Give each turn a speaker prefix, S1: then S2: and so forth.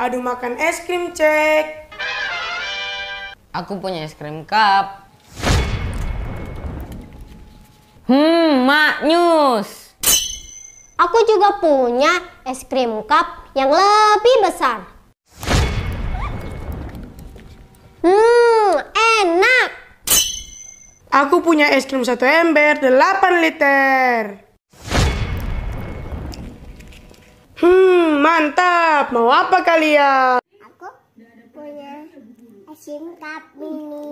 S1: Adu makan es krim cek. Aku punya es krim cup. Hmm, Mak News.
S2: Aku juga punya es krim cup yang lebih besar.
S3: Hmm, enak. Aku punya es krim satu ember 8 liter. Hmm, mantap. Mantap, mau apa kalian? Aku
S4: punya SIM cup mini.